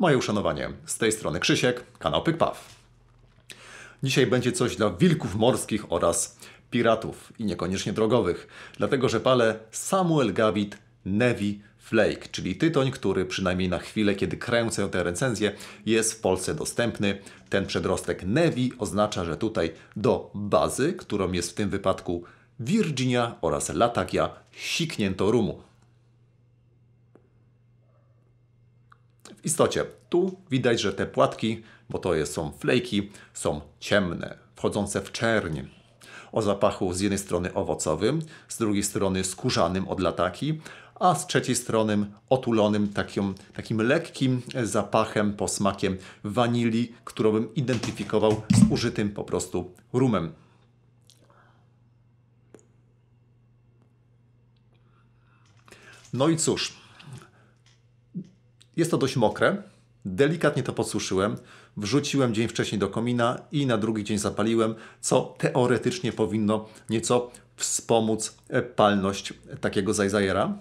Moje uszanowanie. Z tej strony Krzysiek, kanał Pykpaw. Dzisiaj będzie coś dla wilków morskich oraz piratów i niekoniecznie drogowych, dlatego że palę Samuel Gavit Nevi Flake, czyli tytoń, który przynajmniej na chwilę, kiedy kręcę tę recenzję, jest w Polsce dostępny. Ten przedrostek Nevi oznacza, że tutaj do bazy, którą jest w tym wypadku Virginia oraz Latakia, siknięto rumu. W istocie tu widać, że te płatki, bo to jest, są flejki, są ciemne, wchodzące w czerń. O zapachu z jednej strony owocowym, z drugiej strony skórzanym od lataki, a z trzeciej strony otulonym takim, takim lekkim zapachem, posmakiem wanilii, którą bym identyfikował z użytym po prostu rumem. No i cóż, jest to dość mokre, delikatnie to podsuszyłem, wrzuciłem dzień wcześniej do komina i na drugi dzień zapaliłem, co teoretycznie powinno nieco wspomóc palność takiego zajzajera.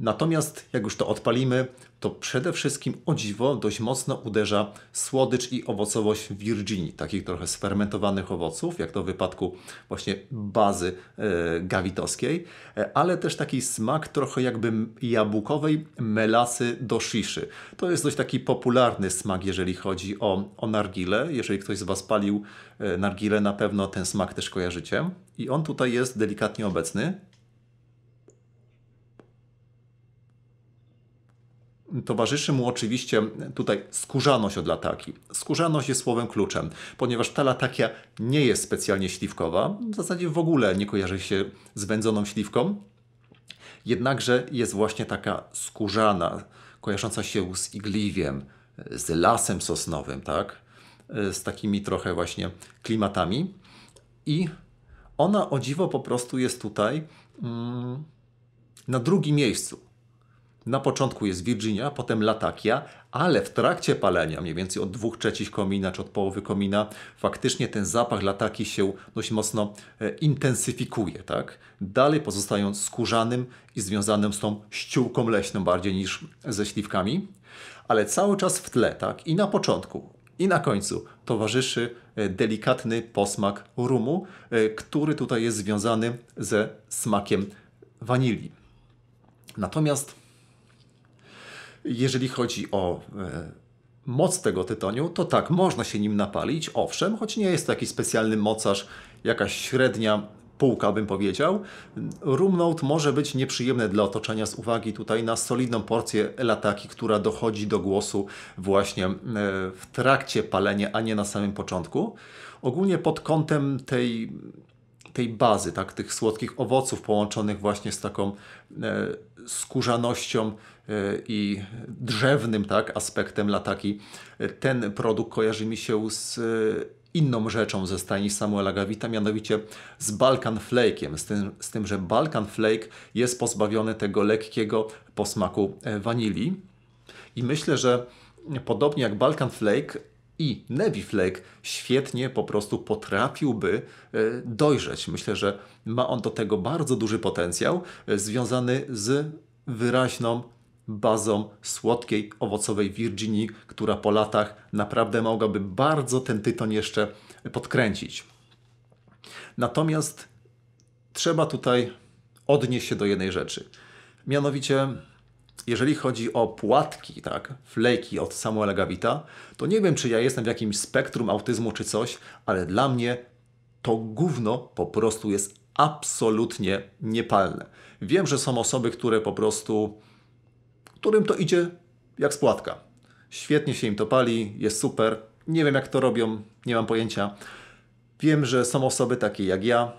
Natomiast jak już to odpalimy, to przede wszystkim o dziwo dość mocno uderza słodycz i owocowość Virginii, takich trochę sfermentowanych owoców, jak to w wypadku właśnie bazy e, gawitowskiej, e, ale też taki smak trochę jakby jabłkowej melasy do shishy. To jest dość taki popularny smak, jeżeli chodzi o, o nargile. Jeżeli ktoś z Was palił e, nargile, na pewno ten smak też kojarzycie. I on tutaj jest delikatnie obecny, Towarzyszy mu oczywiście tutaj skórzaność od lataki. Skórzaność jest słowem kluczem, ponieważ ta latakia nie jest specjalnie śliwkowa, w zasadzie w ogóle nie kojarzy się z wędzoną śliwką, jednakże jest właśnie taka skórzana, kojarząca się z igliwiem, z lasem sosnowym, tak? z takimi trochę właśnie klimatami. I ona o dziwo po prostu jest tutaj mm, na drugim miejscu. Na początku jest Virginia, potem Latakia, ale w trakcie palenia, mniej więcej od dwóch trzecich komina czy od połowy komina, faktycznie ten zapach lataki się dość mocno e, intensyfikuje. Tak? Dalej pozostając skórzanym i związanym z tą ściółką leśną bardziej niż ze śliwkami, ale cały czas w tle tak? i na początku, i na końcu towarzyszy e, delikatny posmak rumu, e, który tutaj jest związany ze smakiem wanilii. Natomiast jeżeli chodzi o e, moc tego tytoniu, to tak, można się nim napalić, owszem, choć nie jest to jakiś specjalny mocarz, jakaś średnia półka bym powiedział. Room Note może być nieprzyjemne dla otoczenia z uwagi tutaj na solidną porcję lataki, która dochodzi do głosu właśnie e, w trakcie palenia, a nie na samym początku. Ogólnie pod kątem tej tej bazy, tak, tych słodkich owoców połączonych właśnie z taką e, skórzanością e, i drzewnym tak, aspektem lataki. E, ten produkt kojarzy mi się z inną rzeczą ze stajni Samuela Gawita, mianowicie z Balkan Flake'iem, z tym, z tym, że Balkan Flake jest pozbawiony tego lekkiego posmaku wanilii. I myślę, że podobnie jak Balkan Flake, i Nevi Flake świetnie po prostu potrafiłby e, dojrzeć. Myślę, że ma on do tego bardzo duży potencjał e, związany z wyraźną bazą słodkiej, owocowej Virginii, która po latach naprawdę mogłaby bardzo ten tyton jeszcze podkręcić. Natomiast trzeba tutaj odnieść się do jednej rzeczy. Mianowicie jeżeli chodzi o płatki, tak, flejki od Samuela Gavita, to nie wiem, czy ja jestem w jakimś spektrum autyzmu czy coś, ale dla mnie to gówno po prostu jest absolutnie niepalne. Wiem, że są osoby, które po prostu, którym to idzie jak spłatka. Świetnie się im to pali, jest super. Nie wiem, jak to robią, nie mam pojęcia. Wiem, że są osoby takie jak ja,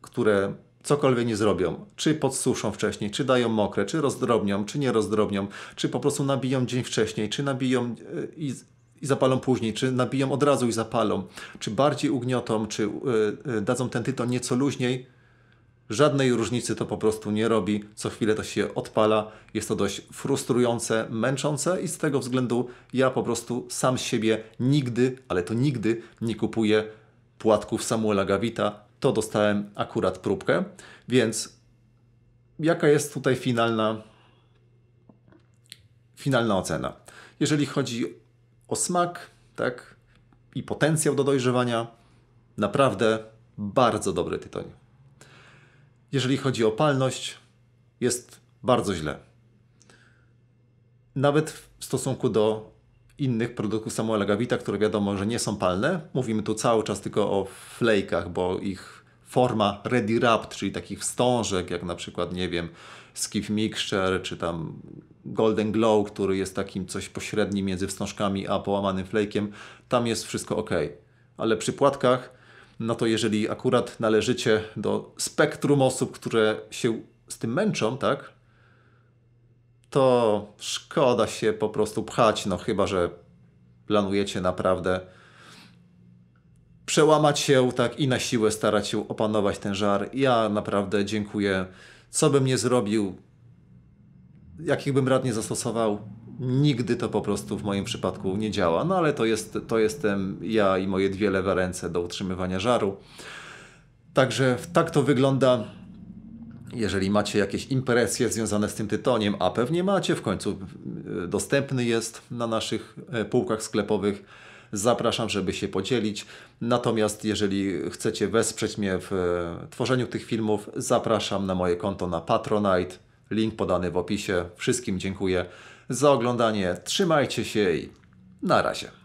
które cokolwiek nie zrobią, czy podsuszą wcześniej, czy dają mokre, czy rozdrobnią, czy nie rozdrobnią, czy po prostu nabiją dzień wcześniej, czy nabiją e, i, i zapalą później, czy nabiją od razu i zapalą, czy bardziej ugniotą, czy e, e, dadzą ten tyton nieco luźniej, żadnej różnicy to po prostu nie robi. Co chwilę to się odpala. Jest to dość frustrujące, męczące i z tego względu ja po prostu sam siebie nigdy, ale to nigdy nie kupuję płatków Samuela Gawita, to dostałem akurat próbkę, więc jaka jest tutaj finalna, finalna ocena? Jeżeli chodzi o smak tak, i potencjał do dojrzewania, naprawdę bardzo dobry tytoń. Jeżeli chodzi o palność, jest bardzo źle. Nawet w stosunku do innych produktów Samuela Gavita, które wiadomo, że nie są palne. Mówimy tu cały czas tylko o flejkach, bo ich forma ready wrap, czyli takich wstążek, jak na przykład, nie wiem, Skiff Mixture, czy tam Golden Glow, który jest takim coś pośrednim między wstążkami a połamanym flejkiem, tam jest wszystko ok. Ale przy płatkach, no to jeżeli akurat należycie do spektrum osób, które się z tym męczą, tak, to szkoda się po prostu pchać, no chyba, że planujecie naprawdę przełamać się tak i na siłę starać się opanować ten żar. Ja naprawdę dziękuję. Co bym nie zrobił, jakich bym rad nie zastosował, nigdy to po prostu w moim przypadku nie działa. No ale to, jest, to jestem ja i moje dwie lewe ręce do utrzymywania żaru. Także tak to wygląda. Jeżeli macie jakieś impresje związane z tym tytoniem, a pewnie macie, w końcu e, dostępny jest na naszych e, półkach sklepowych, zapraszam, żeby się podzielić. Natomiast jeżeli chcecie wesprzeć mnie w e, tworzeniu tych filmów, zapraszam na moje konto na Patronite. Link podany w opisie. Wszystkim dziękuję za oglądanie. Trzymajcie się i na razie.